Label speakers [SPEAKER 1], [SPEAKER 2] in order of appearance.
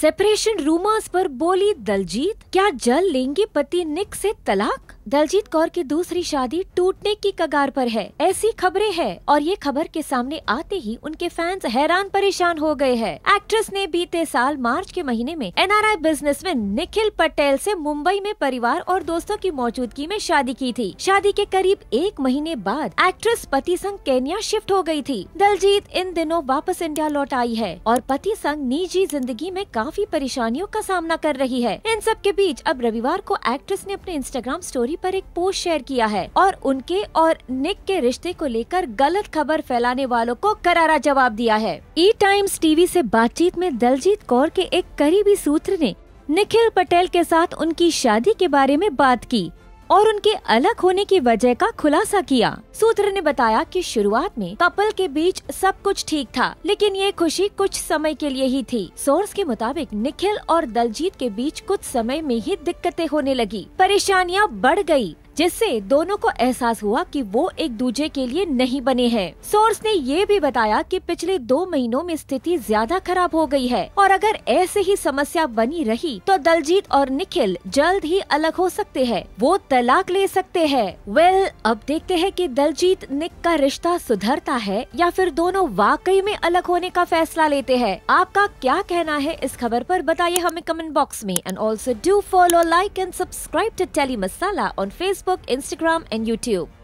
[SPEAKER 1] Separation rumours पर बोली दलजीत क्या जल लेंगे पति निक से तलाक दलजीत कौर की दूसरी शादी टूटने की कगार पर है ऐसी खबरें हैं और ये खबर के सामने आते ही उनके फैंस हैरान परेशान हो गए हैं एक्ट्रेस ने बीते साल मार्च के महीने में एनआरआई बिजनेसमैन निखिल पटेल से मुंबई में परिवार और दोस्तों की मौजूदगी में शादी की थी शादी के करीब एक महीने बाद एक्ट्रेस पति संग केनिया शिफ्ट हो गयी थी दलजीत इन दिनों वापस इंडिया लौट आई है और पति संग निजी जिंदगी में काफी परेशानियों का सामना कर रही है इन सब के बीच अब रविवार को एक्ट्रेस ने अपने इंस्टाग्राम स्टोरी स्टोरी पर एक पोस्ट शेयर किया है और उनके और निक के रिश्ते को लेकर गलत खबर फैलाने वालों को करारा जवाब दिया है ई टाइम्स टीवी से बातचीत में दलजीत कौर के एक करीबी सूत्र ने निखिल पटेल के साथ उनकी शादी के बारे में बात की और उनके अलग होने की वजह का खुलासा किया सूत्र ने बताया कि शुरुआत में कपल के बीच सब कुछ ठीक था लेकिन ये खुशी कुछ समय के लिए ही थी सोर्स के मुताबिक निखिल और दलजीत के बीच कुछ समय में ही दिक्कतें होने लगी परेशानियाँ बढ़ गयी जिससे दोनों को एहसास हुआ कि वो एक दूसरे के लिए नहीं बने हैं सोर्स ने ये भी बताया कि पिछले दो महीनों में स्थिति ज्यादा खराब हो गई है और अगर ऐसे ही समस्या बनी रही तो दलजीत और निखिल जल्द ही अलग हो सकते हैं वो तलाक ले सकते हैं वेल well, अब देखते हैं कि दलजीत निक का रिश्ता सुधरता है या फिर दोनों वाकई में अलग होने का फैसला लेते हैं आपका क्या कहना है इस खबर पर बताइए हमें कमेंट बॉक्स में and also do follow like and subscribe to Telly Masala on Facebook Facebook, Instagram, and YouTube.